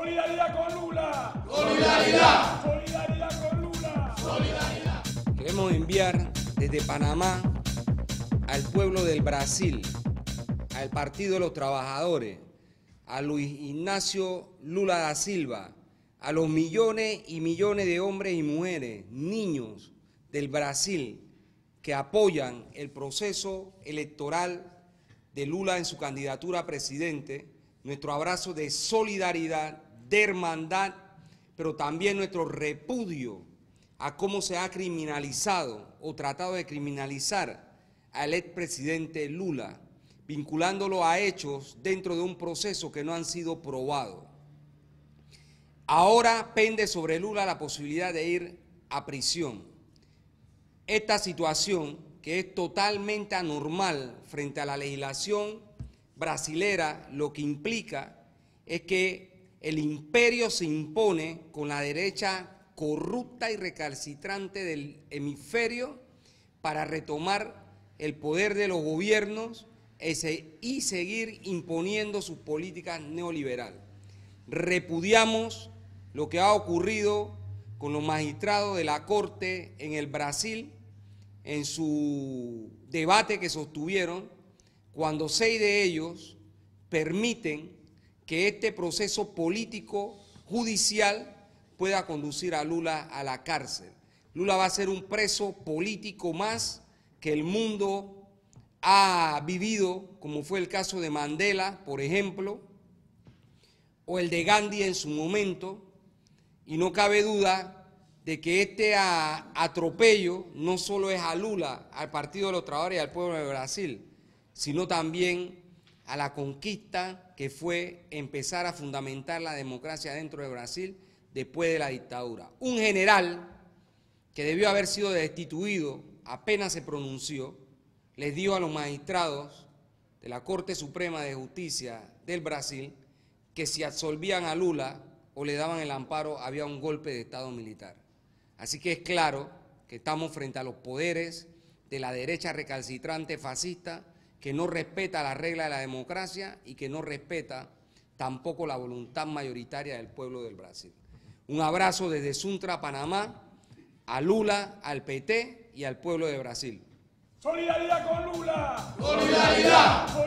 Solidaridad con Lula. Solidaridad. Solidaridad con Lula. Solidaridad. Queremos enviar desde Panamá al pueblo del Brasil, al Partido de los Trabajadores, a Luis Ignacio Lula da Silva, a los millones y millones de hombres y mujeres, niños del Brasil que apoyan el proceso electoral de Lula en su candidatura a presidente, nuestro abrazo de solidaridad de hermandad, pero también nuestro repudio a cómo se ha criminalizado o tratado de criminalizar al expresidente Lula, vinculándolo a hechos dentro de un proceso que no han sido probados. Ahora pende sobre Lula la posibilidad de ir a prisión. Esta situación, que es totalmente anormal frente a la legislación brasilera, lo que implica es que el imperio se impone con la derecha corrupta y recalcitrante del hemisferio para retomar el poder de los gobiernos y seguir imponiendo sus políticas neoliberal. Repudiamos lo que ha ocurrido con los magistrados de la Corte en el Brasil en su debate que sostuvieron, cuando seis de ellos permiten que este proceso político, judicial, pueda conducir a Lula a la cárcel. Lula va a ser un preso político más que el mundo ha vivido, como fue el caso de Mandela, por ejemplo, o el de Gandhi en su momento, y no cabe duda de que este atropello no solo es a Lula, al Partido de los Trabajadores y al pueblo de Brasil, sino también a la conquista que fue empezar a fundamentar la democracia dentro de Brasil después de la dictadura. Un general que debió haber sido destituido apenas se pronunció, les dio a los magistrados de la Corte Suprema de Justicia del Brasil que si absolvían a Lula o le daban el amparo había un golpe de Estado militar. Así que es claro que estamos frente a los poderes de la derecha recalcitrante fascista que no respeta la regla de la democracia y que no respeta tampoco la voluntad mayoritaria del pueblo del Brasil. Un abrazo desde Suntra, Panamá, a Lula, al PT y al pueblo de Brasil. Solidaridad con Lula. Solidaridad.